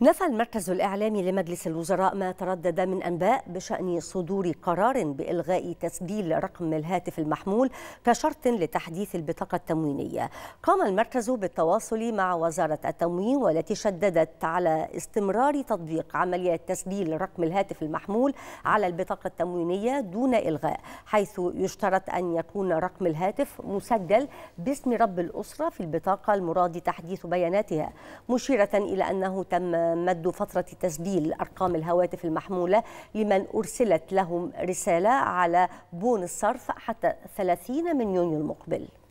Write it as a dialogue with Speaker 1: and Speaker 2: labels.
Speaker 1: نفى المركز الإعلامي لمجلس الوزراء ما تردد من أنباء بشأن صدور قرار بإلغاء تسجيل رقم الهاتف المحمول كشرط لتحديث البطاقة التموينية قام المركز بالتواصل مع وزارة التموين والتي شددت على استمرار تطبيق عملية تسجيل رقم الهاتف المحمول على البطاقة التموينية دون إلغاء حيث يشترط أن يكون رقم الهاتف مسجل باسم رب الأسرة في البطاقة المراد تحديث بياناتها مشيرة إلى أنه تم مد فترة تسجيل أرقام الهواتف المحمولة لمن أرسلت لهم رسالة على بون الصرف حتى 30 من يونيو المقبل